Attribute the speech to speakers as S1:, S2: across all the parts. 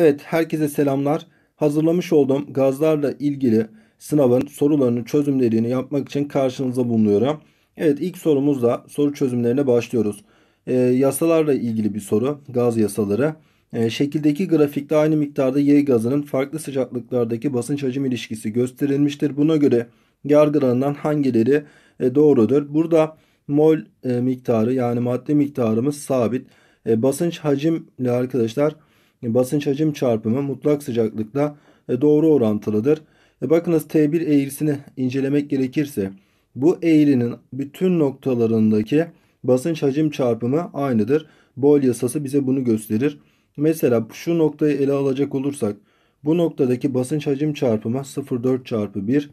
S1: Evet herkese selamlar. Hazırlamış olduğum gazlarla ilgili sınavın sorularını çözümlerini yapmak için karşınıza bulunuyorum. Evet ilk sorumuzda soru çözümlerine başlıyoruz. E, yasalarla ilgili bir soru gaz yasaları. E, şekildeki grafikte aynı miktarda Y gazının farklı sıcaklıklardaki basınç hacim ilişkisi gösterilmiştir. Buna göre yargılanan hangileri e, doğrudur? Burada mol e, miktarı yani madde miktarımız sabit. E, basınç hacimle arkadaşlar arkadaşlar e, basınç hacim çarpımı mutlak sıcaklıkla e, doğru orantılıdır. E, bakınız T1 eğrisini incelemek gerekirse bu eğrinin bütün noktalarındaki basınç hacim çarpımı aynıdır. Boyle yasası bize bunu gösterir. Mesela şu noktayı ele alacak olursak bu noktadaki basınç hacim çarpımı 0,4 çarpı 1.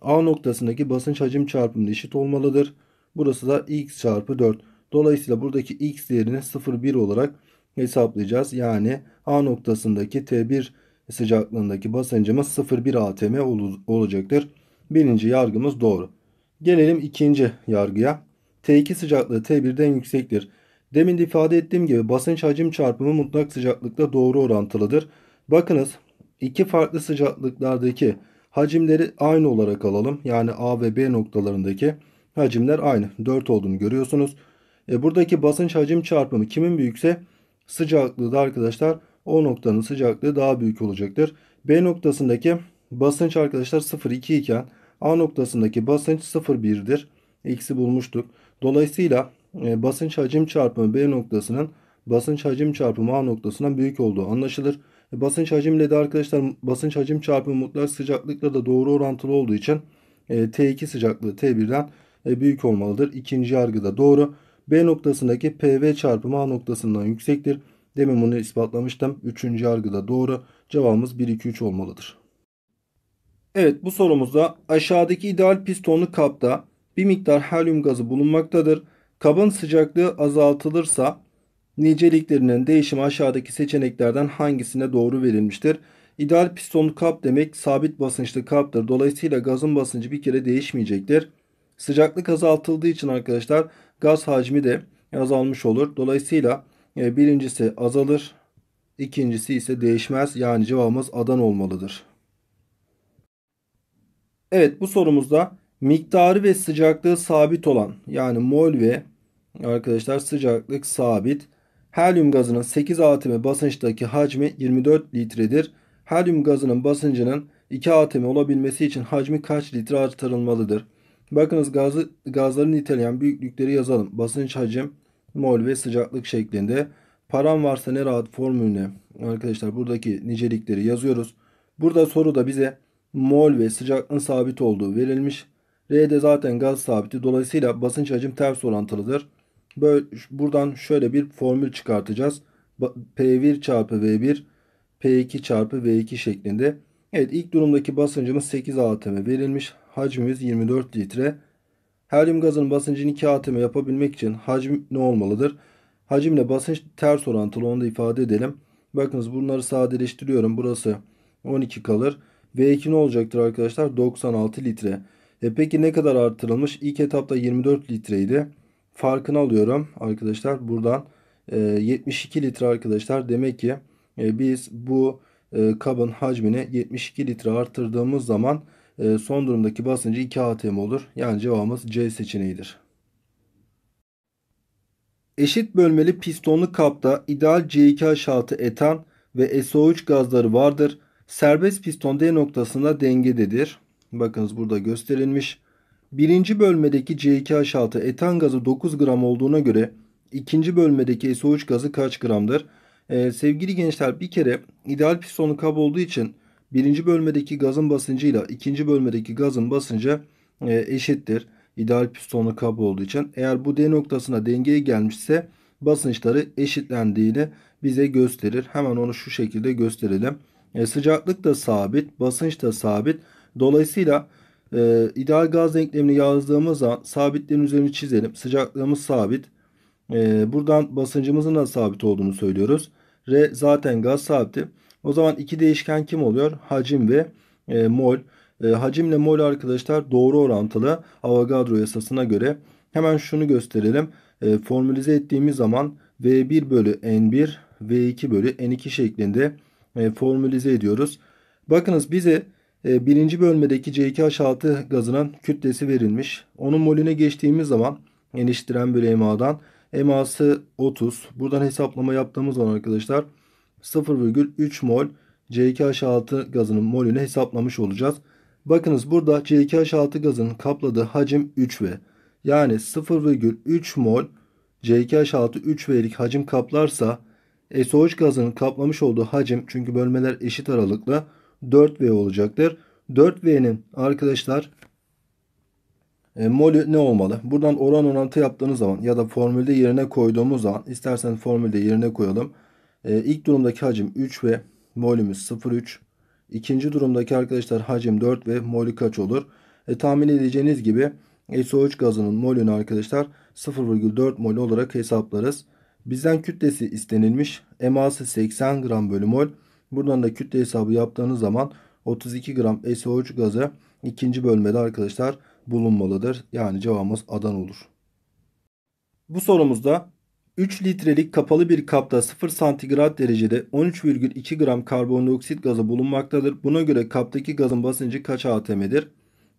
S1: A noktasındaki basınç hacim çarpımına eşit olmalıdır. Burası da x çarpı 4. Dolayısıyla buradaki x değerini 0,1 olarak hesaplayacağız. Yani A noktasındaki T1 sıcaklığındaki basıncımız 0,1 atm ol olacaktır. Birinci yargımız doğru. Gelelim ikinci yargıya. T2 sıcaklığı T1'den yüksektir. Demin ifade ettiğim gibi basınç hacim çarpımı mutlak sıcaklıkta doğru orantılıdır. Bakınız iki farklı sıcaklıklardaki hacimleri aynı olarak alalım. Yani A ve B noktalarındaki hacimler aynı. 4 olduğunu görüyorsunuz. E buradaki basınç hacim çarpımı kimin büyükse sıcaklığı da arkadaşlar o noktanın sıcaklığı daha büyük olacaktır. B noktasındaki basınç arkadaşlar 0,2 iken A noktasındaki basınç 0,1'dir. X'i bulmuştuk. Dolayısıyla e, basınç hacim çarpımı B noktasının basınç hacim çarpımı A noktasından büyük olduğu anlaşılır. E, basınç hacimle de arkadaşlar basınç hacim çarpımı mutlak sıcaklıkla da doğru orantılı olduğu için e, T2 sıcaklığı T1'den büyük olmalıdır. İkinci yargı da doğru. B noktasındaki PV çarpımı A noktasından yüksektir. Demin bunu ispatlamıştım. Üçüncü yargıda doğru. Cevabımız 1, 2, 3 olmalıdır. Evet bu sorumuzda aşağıdaki ideal pistonlu kapta bir miktar helyum gazı bulunmaktadır. Kabın sıcaklığı azaltılırsa niceliklerinin değişimi aşağıdaki seçeneklerden hangisine doğru verilmiştir? İdeal pistonlu kap demek sabit basınçlı kaptır. Dolayısıyla gazın basıncı bir kere değişmeyecektir. Sıcaklık azaltıldığı için arkadaşlar Gaz hacmi de azalmış olur. Dolayısıyla e, birincisi azalır. İkincisi ise değişmez. Yani cevabımız adan olmalıdır. Evet bu sorumuzda miktarı ve sıcaklığı sabit olan yani mol ve arkadaşlar sıcaklık sabit. Helyum gazının 8 atimi basınçtaki hacmi 24 litredir. Helyum gazının basıncının 2 atimi olabilmesi için hacmi kaç litre artırılmalıdır? Bakınız gazı, gazları niteleyen büyüklükleri yazalım. Basınç, hacim, mol ve sıcaklık şeklinde. Param varsa ne rahat formülüne arkadaşlar buradaki nicelikleri yazıyoruz. Burada soruda bize mol ve sıcaklığın sabit olduğu verilmiş. R'de zaten gaz sabiti. Dolayısıyla basınç hacim ters orantılıdır. Böyle, buradan şöyle bir formül çıkartacağız. P1 çarpı V1 P2 çarpı V2 şeklinde. Evet ilk durumdaki basıncımız 8 atm verilmiş. Hacmimiz 24 litre. Helyum gazının basıncını 2 atm yapabilmek için hacim ne olmalıdır? Hacimle basınç ters orantılı onu da ifade edelim. Bakınız bunları sadeleştiriyorum. Burası 12 kalır. V2 ne olacaktır arkadaşlar? 96 litre. E peki ne kadar artırılmış? İlk etapta 24 litreydi. Farkını alıyorum arkadaşlar. Buradan 72 e, litre arkadaşlar. Demek ki e, biz bu e, kabın hacmini 72 litre arttırdığımız zaman e, son durumdaki basıncı 2 atm olur. Yani cevabımız C seçeneğidir. Eşit bölmeli pistonlu kapta ideal C2H altı etan ve SO3 gazları vardır. Serbest piston D noktasında dengededir. Bakınız burada gösterilmiş. Birinci bölmedeki C2H6 etan gazı 9 gram olduğuna göre ikinci bölmedeki SO3 gazı kaç gramdır? Ee, sevgili gençler bir kere ideal pistonu kab olduğu için birinci bölmedeki gazın basıncıyla ikinci bölmedeki gazın basıncı e, eşittir. İdeal pistonu kab olduğu için. Eğer bu D noktasına dengeye gelmişse basınçları eşitlendiğini bize gösterir. Hemen onu şu şekilde gösterelim. E, sıcaklık da sabit, basınç da sabit. Dolayısıyla e, ideal gaz denklemini yazdığımız zaman sabitlerin üzerine çizelim. Sıcaklığımız sabit, ee, buradan basıncımızın da sabit olduğunu söylüyoruz. R zaten gaz sabiti. O zaman iki değişken kim oluyor? Hacim ve e, mol. E, hacimle mol arkadaşlar doğru orantılı Avogadro yasasına göre. Hemen şunu gösterelim. E, formülize ettiğimiz zaman V1 bölü N1 V2 bölü N2 şeklinde e, formülize ediyoruz. Bakınız bize e, birinci bölmedeki C2H6 gazının kütlesi verilmiş. Onun molüne geçtiğimiz zaman eniştiren bölü MA'dan eması 30. Buradan hesaplama yaptığımız zaman arkadaşlar 0,3 mol C2H6 gazının molünü hesaplamış olacağız. Bakınız burada C2H6 gazının kapladığı hacim 3V. Yani 0,3 mol C2H6 3V'lik hacim kaplarsa so gazının kaplamış olduğu hacim çünkü bölmeler eşit aralıklı 4V olacaktır. 4V'nin arkadaşlar e, molü ne olmalı? Buradan oran orantı yaptığınız zaman ya da formülde yerine koyduğumuz zaman istersen formülde yerine koyalım. E, ilk durumdaki hacim 3 ve molümüz 0.3. İkinci durumdaki arkadaşlar hacim 4 ve molü kaç olur? E, tahmin edeceğiniz gibi SO3 gazının molünü arkadaşlar 0,4 mol olarak hesaplarız. Bizden kütlesi istenilmiş. Eması 80 gram bölü mol. Buradan da kütle hesabı yaptığınız zaman 32 gram SO3 gazı ikinci bölmede arkadaşlar bulunmalıdır. Yani cevabımız Adana olur. Bu sorumuzda 3 litrelik kapalı bir kapta 0 santigrat derecede 13,2 gram karbondioksit gazı bulunmaktadır. Buna göre kaptaki gazın basıncı kaç atm'dir?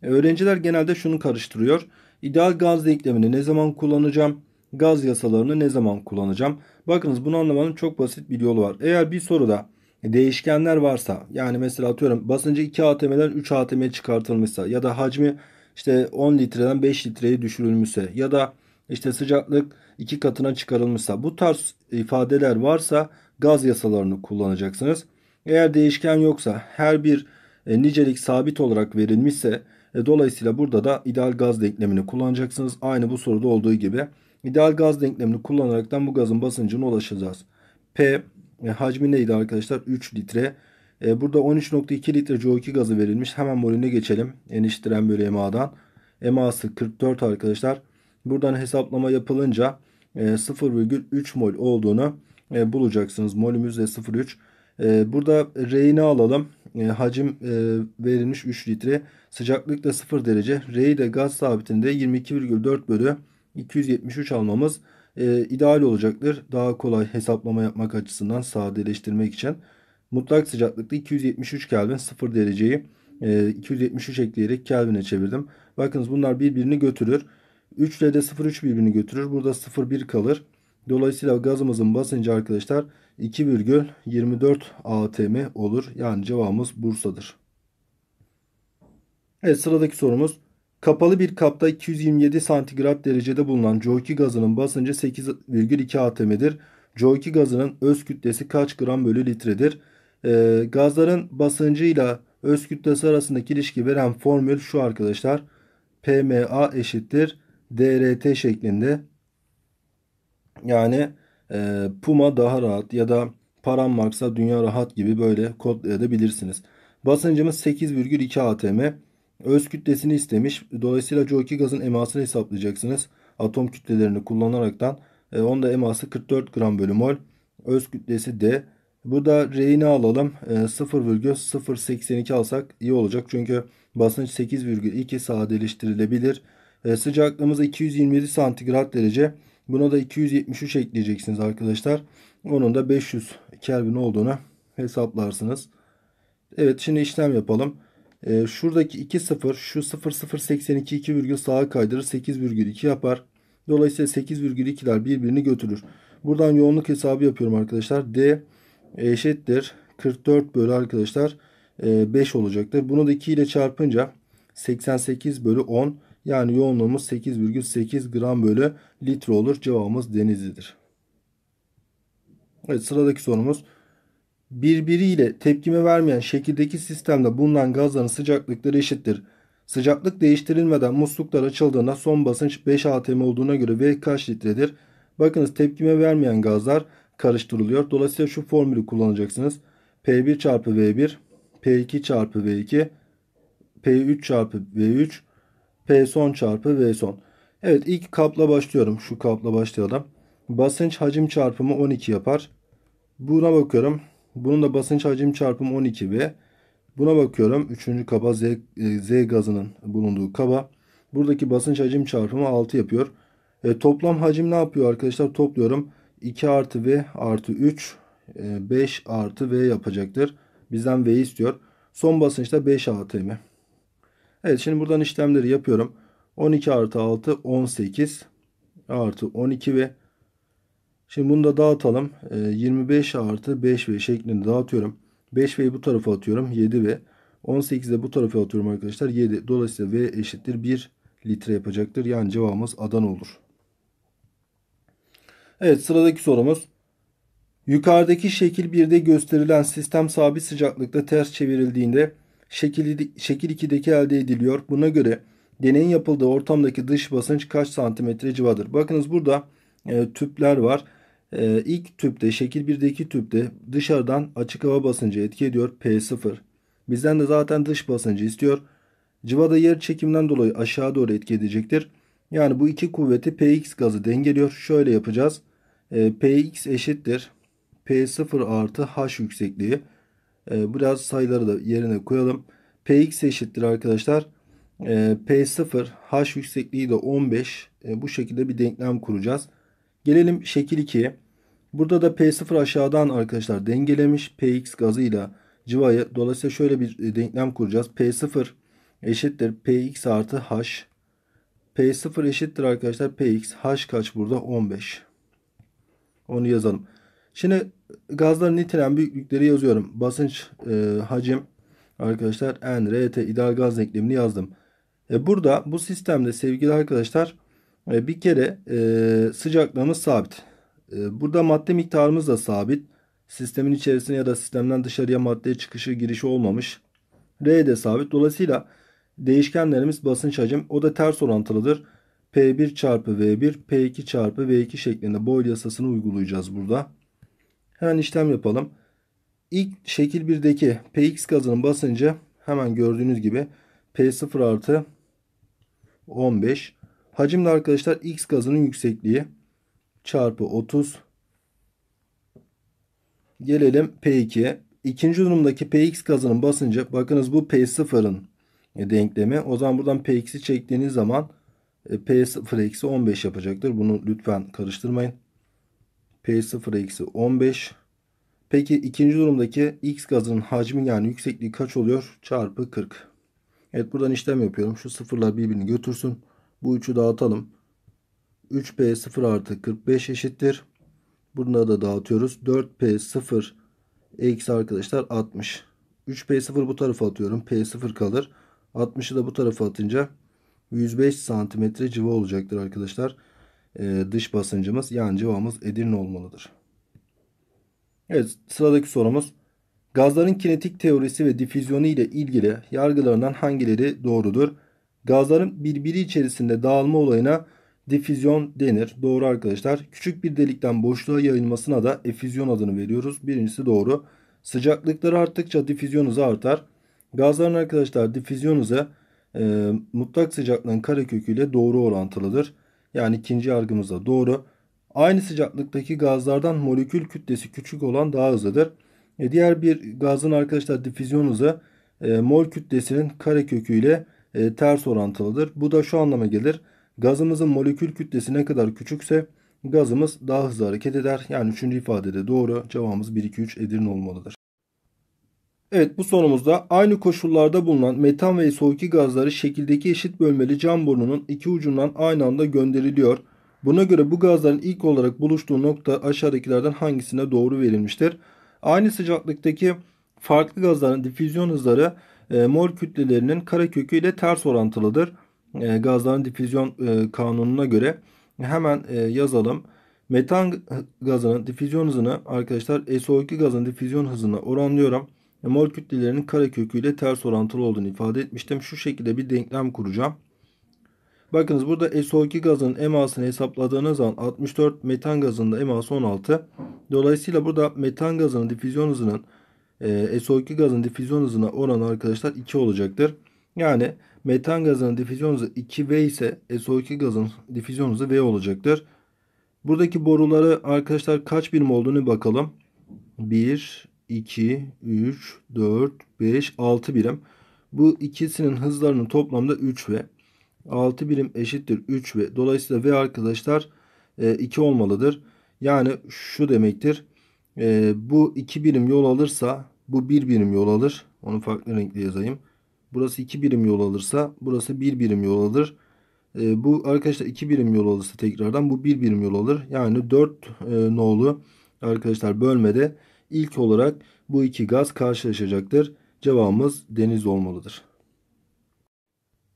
S1: E, öğrenciler genelde şunu karıştırıyor. İdeal gaz denklemini ne zaman kullanacağım? Gaz yasalarını ne zaman kullanacağım? Bakınız bunu anlamanın çok basit bir yolu var. Eğer bir soruda değişkenler varsa yani mesela atıyorum basıncı 2 atm'den 3 atm'ye çıkartılmışsa ya da hacmi işte 10 litreden 5 litreye düşürülmüşse ya da işte sıcaklık iki katına çıkarılmışsa bu tarz ifadeler varsa gaz yasalarını kullanacaksınız. Eğer değişken yoksa her bir e, nicelik sabit olarak verilmişse e, dolayısıyla burada da ideal gaz denklemini kullanacaksınız. Aynı bu soruda olduğu gibi ideal gaz denklemini kullanaraktan bu gazın basıncına ulaşacağız. P e, hacmi neydi arkadaşlar? 3 litre e, burada 13.2 litre CO2 gazı verilmiş. Hemen molüne geçelim. Eniştiren iştiren bölü MA'dan. MA'sı 44 arkadaşlar. Buradan hesaplama yapılınca e, 0,3 mol olduğunu e, bulacaksınız. Molümüz de 0,3. E, burada ne alalım. E, hacim e, verilmiş 3 litre. Sıcaklık da 0 derece. R'yi de gaz sabitinde 22,4 bölü 273 almamız e, ideal olacaktır. Daha kolay hesaplama yapmak açısından sadeleştirmek için. Mutlak sıcaklıkta 273 Kelvin 0 dereceyi 273 e, ekleyerek Kelvin'e çevirdim. Bakınız bunlar birbirini götürür. 3 ile de 0,3 birbirini götürür. Burada 0,1 kalır. Dolayısıyla gazımızın basıncı arkadaşlar 2,24 atm olur. Yani cevabımız Bursa'dır. Evet sıradaki sorumuz. Kapalı bir kapta 227 santigrat derecede bulunan CO2 gazının basıncı 8,2 atm'dir. CO2 gazının öz kütlesi kaç gram bölü litredir? E, gazların basıncıyla öz kütlesi arasındaki ilişki veren formül şu arkadaşlar. PMA eşittir DRT şeklinde. Yani e, Puma daha rahat ya da param Paranmax'a dünya rahat gibi böyle kodlayabilirsiniz. Basıncımız 8,2 atm. Öz kütlesini istemiş. Dolayısıyla CO2 gazın emasını hesaplayacaksınız. Atom kütlelerini kullanaraktan. E, onda eması 44 gram bölü mol. Öz kütlesi de bu da R'ini alalım. 0,082 ee, alsak iyi olacak. Çünkü basınç 8,2 sadeleştirilebilir. E, sıcaklığımız 227 santigrat derece. Buna da 273 ekleyeceksiniz arkadaşlar. Onun da 500 Kelvin olduğunu hesaplarsınız. Evet şimdi işlem yapalım. Ee, şuradaki 2 0 şu 0082 2 virgül sağa kaydırır 8,2 yapar. Dolayısıyla 8,2'ler birbirini götürür. Buradan yoğunluk hesabı yapıyorum arkadaşlar. D eşittir. 44 bölü arkadaşlar 5 e, olacaktır. Bunu da 2 ile çarpınca 88 bölü 10 yani yoğunluğumuz 8,8 gram bölü litre olur. Cevabımız denizlidir. Evet sıradaki sorumuz. Birbiriyle tepkime vermeyen şekildeki sistemde bulunan gazların sıcaklıkları eşittir. Sıcaklık değiştirilmeden musluklar açıldığında son basınç 5 atm olduğuna göre V kaç litredir? Bakınız tepkime vermeyen gazlar karıştırılıyor. Dolayısıyla şu formülü kullanacaksınız. P1 çarpı V1, P2 çarpı V2, P3 çarpı V3, P son çarpı V son. Evet ilk kapla başlıyorum. Şu kapla başlayalım. Basınç hacim çarpımı 12 yapar. Buna bakıyorum. Bunun da basınç hacim çarpımı 12V. Buna bakıyorum. Üçüncü kaba Z, Z gazının bulunduğu kaba. Buradaki basınç hacim çarpımı 6 yapıyor. E, toplam hacim ne yapıyor arkadaşlar? Topluyorum. 2 artı V artı 3 5 e, artı V yapacaktır. Bizden V istiyor. Son basınçta 5 ATM. Evet şimdi buradan işlemleri yapıyorum. 12 artı 6 18 artı 12 v. şimdi bunu da dağıtalım. 25 e, artı 5 v şeklinde dağıtıyorum. 5 ve bu tarafa atıyorum. 7 v. 18 de bu tarafa atıyorum arkadaşlar. 7 dolayısıyla V eşittir 1 litre yapacaktır. Yani cevabımız Adana olur. Evet sıradaki sorumuz. Yukarıdaki şekil 1'de gösterilen sistem sabit sıcaklıkta ters çevrildiğinde şekil, şekil 2'deki elde ediliyor. Buna göre deneyin yapıldığı ortamdaki dış basınç kaç santimetre civadır? Bakınız burada e, tüpler var. E, ilk tüpte şekil 1'deki tüpte dışarıdan açık hava basıncı etki ediyor P0. Bizden de zaten dış basıncı istiyor. Civada yer çekiminden dolayı aşağı doğru etki edecektir. Yani bu iki kuvveti Px gazı dengeliyor. Şöyle yapacağız. E, Px eşittir. P0 artı H yüksekliği. E, biraz sayıları da yerine koyalım. Px eşittir arkadaşlar. E, ee, P0 H yüksekliği de 15. E, bu şekilde bir denklem kuracağız. Gelelim şekil 2'ye. Burada da P0 aşağıdan arkadaşlar dengelemiş Px gazıyla civayı. Dolayısıyla şöyle bir e, denklem kuracağız. P0 eşittir Px artı H. P0 eşittir arkadaşlar Px. H kaç burada? 15. Onu yazalım. Şimdi gazların nitelen büyüklükleri yazıyorum. Basınç, e, hacim arkadaşlar N, RT ideal gaz denklemini yazdım. E, burada bu sistemde sevgili arkadaşlar e, bir kere e, sıcaklığımız sabit. E, burada madde miktarımız da sabit. Sistemin içerisine ya da sistemden dışarıya madde çıkışı girişi olmamış. R de sabit. Dolayısıyla değişkenlerimiz basınç hacim. O da ters orantılıdır. P1 çarpı V1, P2 çarpı V2 şeklinde Boyle yasasını uygulayacağız burada. Hemen işlem yapalım. İlk şekil 1'deki Px gazının basıncı hemen gördüğünüz gibi P0 artı 15. Hacimde arkadaşlar X gazının yüksekliği çarpı 30. Gelelim P2'ye. İkinci durumdaki Px gazının basıncı bakınız bu P0'ın denklemi. O zaman buradan Px'i çektiğiniz zaman P0 eksi 15 yapacaktır. Bunu lütfen karıştırmayın. P0 eksi 15. Peki ikinci durumdaki X gazının hacmi yani yüksekliği kaç oluyor? Çarpı 40. Evet buradan işlem yapıyorum. Şu sıfırlar birbirini götürsün. Bu üçü dağıtalım. 3P0 artı 45 eşittir. Bunu da dağıtıyoruz. 4P0 eksi arkadaşlar 60. 3P0 bu tarafa atıyorum. P0 kalır. 60'ı da bu tarafa atınca 105 santimetre civa olacaktır arkadaşlar. Ee, dış basıncımız yani civamız Edirne olmalıdır. Evet sıradaki sorumuz. Gazların kinetik teorisi ve difüzyonu ile ilgili yargılarından hangileri doğrudur? Gazların birbiri içerisinde dağılma olayına difüzyon denir. Doğru arkadaşlar. Küçük bir delikten boşluğa yayılmasına da efüzyon adını veriyoruz. Birincisi doğru. Sıcaklıkları arttıkça difüzyon hızı artar. Gazların arkadaşlar difüzyon hızı e, mutlak sıcaklığın karekökü ile doğru orantılıdır. Yani ikinci yargımız da doğru. Aynı sıcaklıktaki gazlardan molekül kütlesi küçük olan daha hızlıdır. E, diğer bir gazın arkadaşlar difüzyon hızı e, mol kütlesinin karekökü ile e, ters orantılıdır. Bu da şu anlama gelir. Gazımızın molekül kütlesi ne kadar küçükse gazımız daha hızlı hareket eder. Yani üçüncü ifadede doğru cevabımız 1 2 3 Edirne olmalıdır. Evet bu sonumuzda aynı koşullarda bulunan metan ve SO2 gazları şekildeki eşit bölmeli cam burnunun iki ucundan aynı anda gönderiliyor. Buna göre bu gazların ilk olarak buluştuğu nokta aşağıdakilerden hangisine doğru verilmiştir? Aynı sıcaklıktaki farklı gazların difüzyon hızları e, mol kütlelerinin karekökü ile ters orantılıdır. E, gazların difüzyon e, kanununa göre hemen e, yazalım. Metan gazının difüzyon hızını arkadaşlar SO2 gazının difüzyon hızına oranlıyorum ve mol kütlelerinin kareköküyle ters orantılı olduğunu ifade etmiştim. Şu şekilde bir denklem kuracağım. Bakınız burada SO2 gazının emasını hesapladığınız zaman 64 metan gazında eması 16. Dolayısıyla burada metan gazının difüzyon hızının e, SO2 gazının difüzyon hızına oranı arkadaşlar 2 olacaktır. Yani metan gazının difüzyon hızı 2V ise SO2 gazının difüzyon hızı V olacaktır. Buradaki boruları arkadaşlar kaç birim olduğunu bakalım. 1, 2, 3, 4, 5, 6 birim. Bu ikisinin hızlarının toplamda 3 ve 6 birim eşittir 3 ve dolayısıyla V arkadaşlar 2 e, olmalıdır. Yani şu demektir. E, bu 2 birim yol alırsa bu 1 birim yol alır. Onu farklı renkli yazayım. Burası 2 birim yol alırsa burası 1 birim yol alır. E, bu arkadaşlar 2 birim yol alırsa tekrardan bu 1 birim yol alır. Yani 4 nolu arkadaşlar bölmede İlk olarak bu iki gaz karşılaşacaktır. Cevabımız deniz olmalıdır.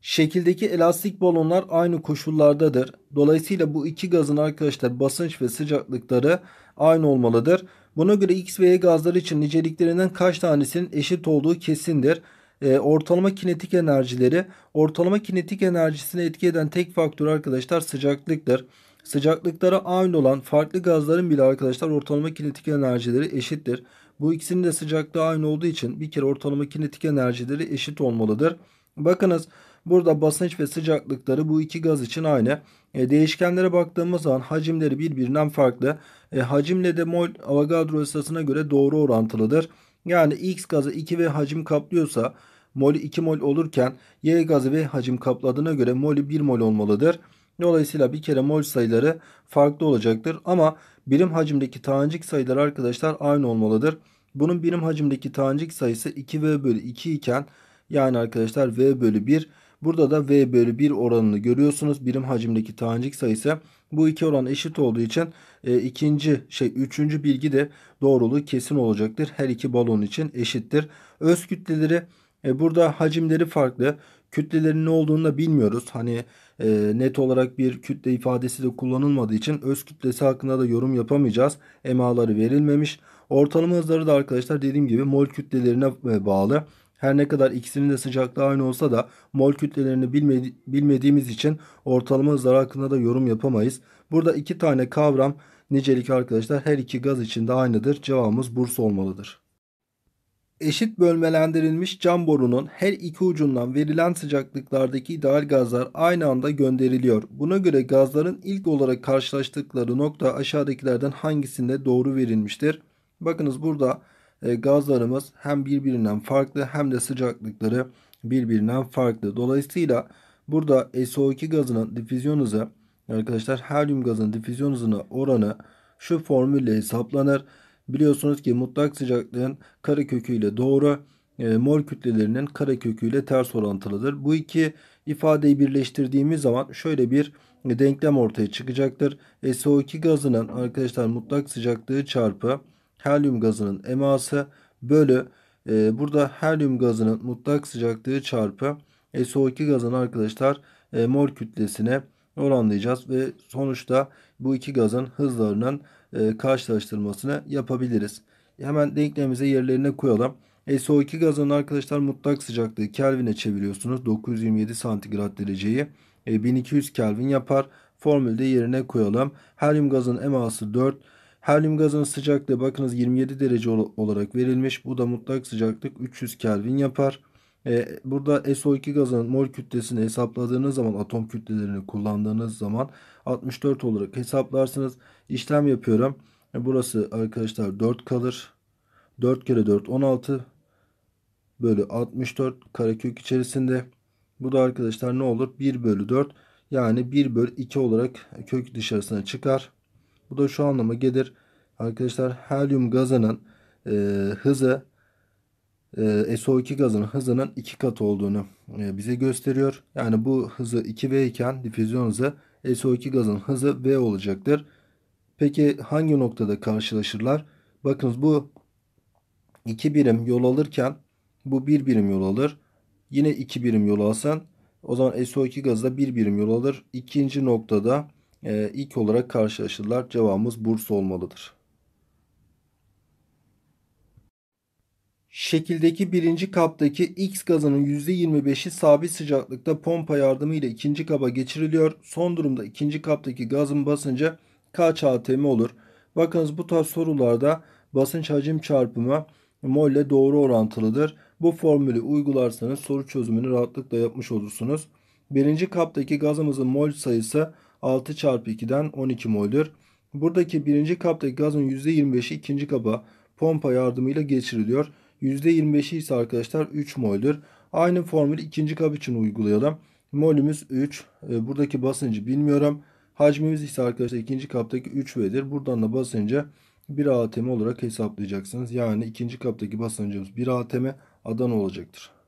S1: Şekildeki elastik balonlar aynı koşullardadır. Dolayısıyla bu iki gazın arkadaşlar basınç ve sıcaklıkları aynı olmalıdır. Buna göre X ve Y gazları için niceliklerinden kaç tanesinin eşit olduğu kesindir. E, ortalama kinetik enerjileri ortalama kinetik enerjisini etki eden tek faktör arkadaşlar sıcaklıktır. Sıcaklıklara aynı olan farklı gazların bile arkadaşlar ortalama kinetik enerjileri eşittir. Bu ikisinin de sıcaklığı aynı olduğu için bir kere ortalama kinetik enerjileri eşit olmalıdır. Bakınız burada basınç ve sıcaklıkları bu iki gaz için aynı. E, değişkenlere baktığımız zaman hacimleri birbirinden farklı. E, hacimle de mol Avogadro esasına göre doğru orantılıdır. Yani X gazı 2 ve hacim kaplıyorsa mol 2 mol olurken Y gazı ve hacim kapladığına göre mol 1 mol olmalıdır. Dolayısıyla bir kere mol sayıları farklı olacaktır. Ama birim hacimdeki tanecik sayılar arkadaşlar aynı olmalıdır. Bunun birim hacimdeki tanecik sayısı 2V bölü 2 iken yani arkadaşlar V bölü 1. Burada da V bölü 1 oranını görüyorsunuz. Birim hacimdeki tanecik sayısı. Bu iki oran eşit olduğu için e, ikinci şey üçüncü bilgi de doğruluğu kesin olacaktır. Her iki balon için eşittir. Öz kütleleri e, burada hacimleri farklı. Kütlelerin ne olduğunu da bilmiyoruz. Hani e, net olarak bir kütle ifadesi de kullanılmadığı için öz kütlesi hakkında da yorum yapamayacağız. EMA'ları verilmemiş. Ortalama hızları da arkadaşlar dediğim gibi mol kütlelerine e, bağlı. Her ne kadar ikisinin de sıcaklığı aynı olsa da mol kütlelerini bilmedi bilmediğimiz için ortalama hızlar hakkında da yorum yapamayız. Burada iki tane kavram nicelik arkadaşlar her iki gaz için de aynıdır. Cevabımız Bursa olmalıdır. Eşit bölmelendirilmiş cam borunun her iki ucundan verilen sıcaklıklardaki ideal gazlar aynı anda gönderiliyor. Buna göre gazların ilk olarak karşılaştıkları nokta aşağıdakilerden hangisinde doğru verilmiştir? Bakınız burada e, gazlarımız hem birbirinden farklı hem de sıcaklıkları birbirinden farklı. Dolayısıyla burada SO2 gazının difüzyon hızı arkadaşlar helyum gazının difüzyon hızına oranı şu formülle hesaplanır. Biliyorsunuz ki mutlak sıcaklığın karekökü ile doğru e, mol kütlelerinin karekökü ile ters orantılıdır. Bu iki ifadeyi birleştirdiğimiz zaman şöyle bir denklem ortaya çıkacaktır. E, SO2 gazının arkadaşlar mutlak sıcaklığı çarpı helyum gazının eması bölü e, burada helyum gazının mutlak sıcaklığı çarpı SO2 gazının arkadaşlar e, mol kütlesine oranlayacağız ve sonuçta bu iki gazın hızlarının e, karşılaştırmasını yapabiliriz. Hemen denklemimize yerlerine koyalım. E, SO2 gazının arkadaşlar mutlak sıcaklığı Kelvin'e çeviriyorsunuz. 927 santigrat dereceyi e, 1200 Kelvin yapar. Formülde yerine koyalım. Helyum gazının eması 4. Helyum gazının sıcaklığı bakınız 27 derece olarak verilmiş. Bu da mutlak sıcaklık 300 Kelvin yapar. E, burada SO2 gazının mol kütlesini hesapladığınız zaman atom kütlelerini kullandığınız zaman 64 olarak hesaplarsınız. İşlem yapıyorum. E, burası arkadaşlar 4 kalır. 4 kere 4 16 bölü 64 karekök içerisinde. Bu da arkadaşlar ne olur? 1 bölü 4 yani 1 bölü 2 olarak kök dışarısına çıkar. Bu da şu anlama gelir. Arkadaşlar helyum gazının e, hızı ee, SO2 gazının hızının 2 kat olduğunu e, bize gösteriyor. Yani bu hızı 2V iken difüzyon hızı SO2 gazının hızı V olacaktır. Peki hangi noktada karşılaşırlar? Bakınız bu 2 birim yol alırken bu 1 birim yol alır. Yine 2 birim yol alsan o zaman SO2 gazı da 1 birim yol alır. İkinci noktada e, ilk olarak karşılaşırlar. Cevabımız Bursa olmalıdır. Şekildeki birinci kaptaki X gazının %25'i sabit sıcaklıkta pompa yardımıyla ikinci kaba geçiriliyor. Son durumda ikinci kaptaki gazın basıncı kaç atm olur? Bakınız bu tarz sorularda basınç hacim çarpımı mol ile doğru orantılıdır. Bu formülü uygularsanız soru çözümünü rahatlıkla yapmış olursunuz. Birinci kaptaki gazımızın mol sayısı 6 çarpı 2'den 12 moldür. Buradaki birinci kaptaki gazın %25'i ikinci kaba pompa yardımıyla geçiriliyor. %25'i ise arkadaşlar 3 mol'dür. Aynı formülü ikinci kap için uygulayalım. Molümüz 3. Ee, buradaki basıncı bilmiyorum. Hacmimiz ise arkadaşlar ikinci kaptaki 3 V'dir. Buradan da basıncı 1 ATM olarak hesaplayacaksınız. Yani ikinci kaptaki basıncımız 1 ATM Adana olacaktır.